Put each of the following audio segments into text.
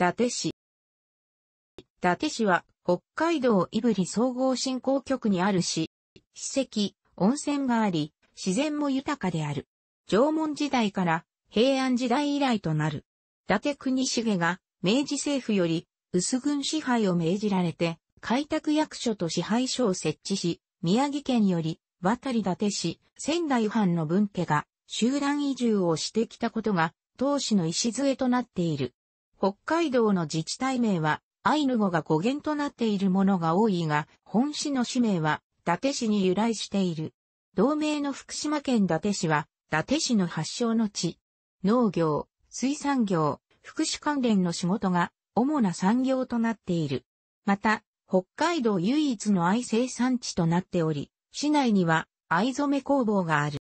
伊達市。伊達市は、北海道胆振総合振興局にある市。史跡、温泉があり、自然も豊かである。縄文時代から平安時代以来となる。伊達国重が明治政府より薄軍支配を命じられて、開拓役所と支配所を設置し、宮城県より渡り伊達市、仙台藩の分家が集団移住をしてきたことが、当市の礎となっている。北海道の自治体名は、アイヌ語が語源となっているものが多いが、本市の市名は、伊達市に由来している。同名の福島県伊達市は、伊達市の発祥の地。農業、水産業、福祉関連の仕事が主な産業となっている。また、北海道唯一の藍生産地となっており、市内には藍染工房がある。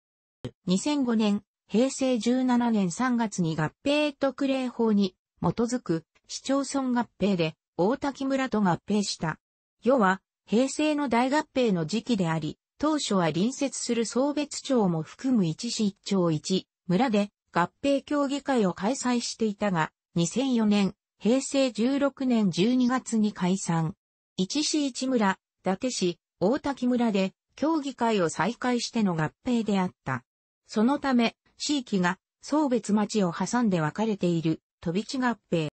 2005年、平成17年3月に合併特例法にづく市町村合併で大滝村と合併した。世は平成の大合併の時期であり、当初は隣接する総別町も含む一市一町一村で合併協議会を開催していたが、2004年、平成16年12月に解散。一市一村、伊達市、大滝村で協議会を再開しての合併であった。そのため、地域が総別町を挟んで分かれている飛び地合併。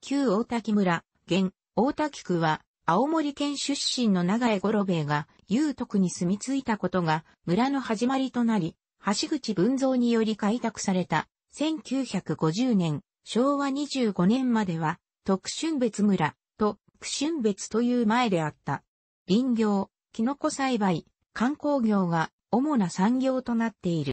旧大滝村、現、大滝区は、青森県出身の長江五郎兵衛が、優徳に住み着いたことが、村の始まりとなり、橋口文蔵により開拓された、1950年、昭和25年までは、徳春別村、と、苦春別という前であった。林業、キノコ栽培、観光業が主な産業となっている。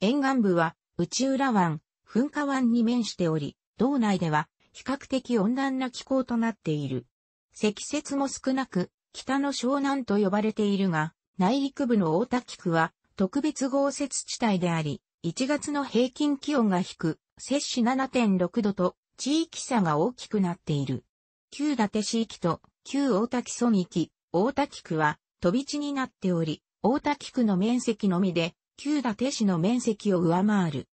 沿岸部は、内浦湾、噴火湾に面しており、道内では比較的温暖な気候となっている。積雪も少なく、北の湘南と呼ばれているが、内陸部の大田地区は特別豪雪地帯であり、1月の平均気温が低、く、摂氏7.6度と地域差が大きくなっている。旧伊達市域と旧大田木村域、大田地区は飛び地になっており、大田地区の面積のみで、旧伊達市の面積を上回る。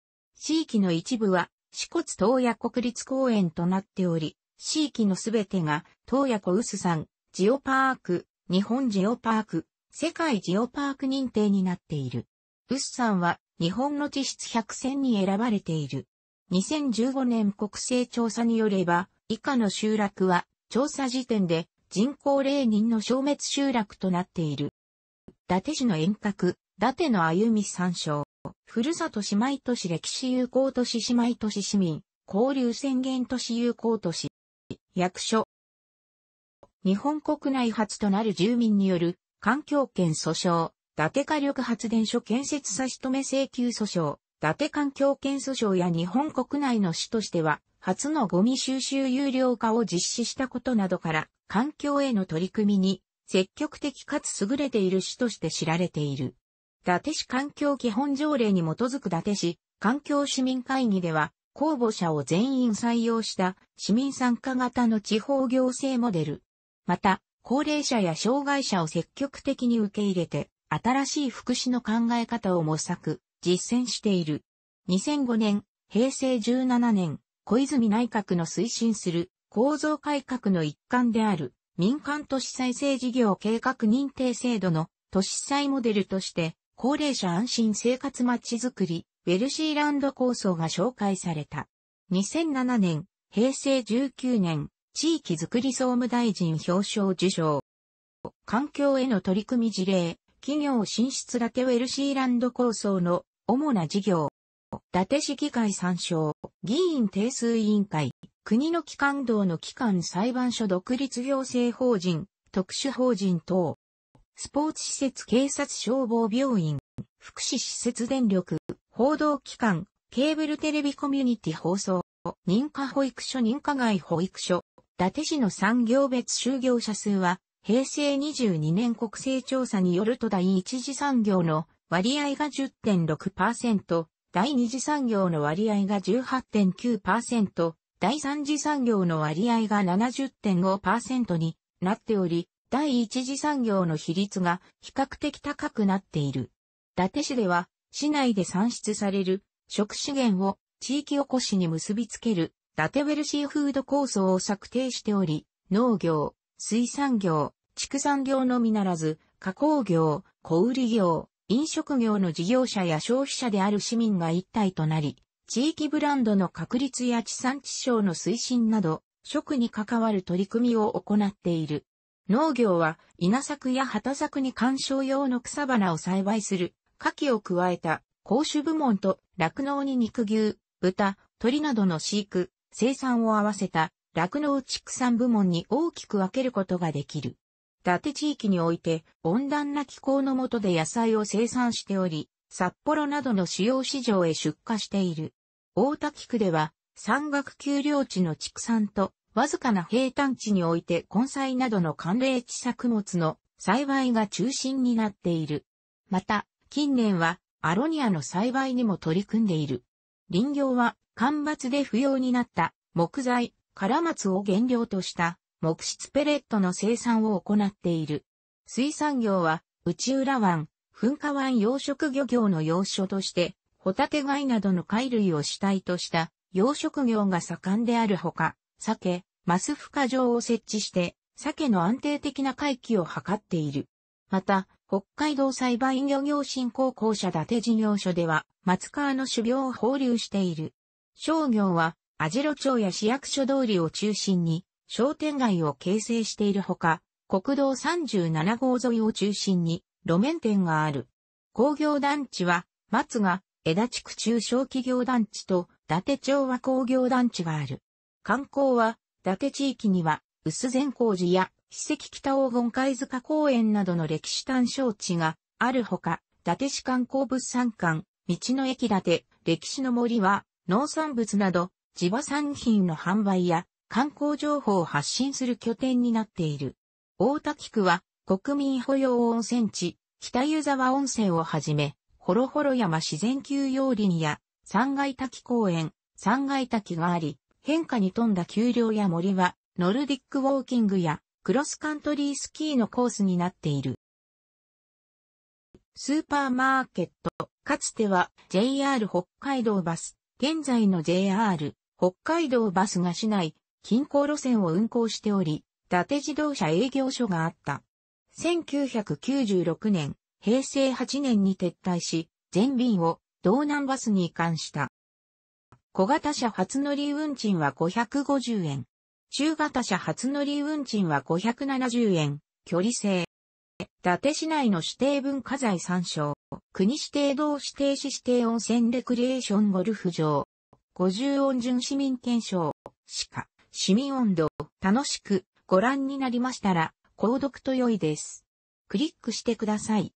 地域の一部は、四骨東野国立公園となっており、地域のすべてが、東野湖臼山、ジオパーク、日本ジオパーク、世界ジオパーク認定になっている。臼山は、日本の地質百選に選ばれている。2015年国勢調査によれば、以下の集落は、調査時点で、人口0人の消滅集落となっている。伊達市の遠隔、伊達の歩み参照。ふるさと姉妹都市歴史友好都市姉妹都市市民、交流宣言都市友好都市、役所。日本国内初となる住民による環境権訴訟、伊達火力発電所建設差し止め請求訴訟、伊達環境権訴訟や日本国内の市としては、初のゴミ収集有料化を実施したことなどから、環境への取り組みに積極的かつ優れている市として知られている。伊達市環境基本条例に基づく伊達市環境市民会議では、公募者を全員採用した市民参加型の地方行政モデル。また、高齢者や障害者を積極的に受け入れて、新しい福祉の考え方を模索、実践している。2005年、平成17年、小泉内閣の推進する構造改革の一環である民間都市再生事業計画認定制度の都市再モデルとして高齢者安心生活まちづくり、ウェルシーランド構想が紹介された。2007年、平成19年、地域づくり総務大臣表彰受賞。環境への取り組み事例、企業進出ラテウェルシーランド構想の主な事業。伊達市議会参照、議員定数委員会、国の機関道の機関裁判所独立行政法人、特殊法人等。スポーツ施設警察消防病院、福祉施設電力、報道機関、ケーブルテレビコミュニティ放送、認可保育所認可外保育所、伊達市の産業別就業者数は、平成22年国勢調査によると第一次産業の割合が10.6%、第二次産業の割合が18.9%、第三次産業の割合が70.5%になっており、第一次産業の比率が比較的高くなっている。伊達市では、市内で産出される食資源を地域おこしに結びつける伊達ウェルシーフード構想を策定しており、農業、水産業、畜産業のみならず、加工業、小売業、飲食業の事業者や消費者である市民が一体となり、地域ブランドの確立や地産地消の推進など、食に関わる取り組みを行っている。農業は稲作や畑作に観賞用の草花を栽培する、牡蠣を加えた公種部門と酪農に肉牛、豚、鳥などの飼育、生産を合わせた酪農畜産部門に大きく分けることができる。伊達地域において温暖な気候の下で野菜を生産しており、札幌などの主要市場へ出荷している。大滝区では山岳丘陵地の畜産とわずかな平坦地において根菜などの寒冷地作物の栽培が中心になっている。また、近年はアロニアの栽培にも取り組んでいる。林業は干ばつで不要になった木材、カラマツを原料とした木質ペレットの生産を行っている。水産業は内浦湾、噴火湾養殖漁業の要所として、ホタテ貝などの貝類を主体とした養殖業が盛んであるほか、鮭、マス孵化場を設置して、鮭の安定的な回帰を図っている。また、北海道栽培漁業振興公社伊達事業所では、松川の種苗を放流している。商業は、網代町や市役所通りを中心に、商店街を形成しているほか、国道37号沿いを中心に、路面店がある。工業団地は、松が、枝地区中小企業団地と、伊達町は工業団地がある。観光は、伊達地域には、薄善光寺や、史跡北黄金貝塚公園などの歴史探照地があるほか、伊達市観光物産館、道の駅伊達、歴史の森は、農産物など、地場産品の販売や、観光情報を発信する拠点になっている。大滝区は、国民保養温泉地、北湯沢温泉をはじめ、ほろほろ山自然休養林や、三階滝公園、三階滝があり、変化に富んだ丘陵や森は、ノルディックウォーキングやクロスカントリースキーのコースになっている。スーパーマーケット、かつては JR 北海道バス、現在の JR 北海道バスが市内、近郊路線を運行しており、伊達自動車営業所があった。1996年、平成8年に撤退し、全便を道南バスに移管した。小型車初乗り運賃は550円。中型車初乗り運賃は570円。距離制。伊達市内の指定文化財参照。国指定道指定市指定温泉レクリエーションゴルフ場。50音順市民検証。しか、市民温度。楽しくご覧になりましたら、購読と良いです。クリックしてください。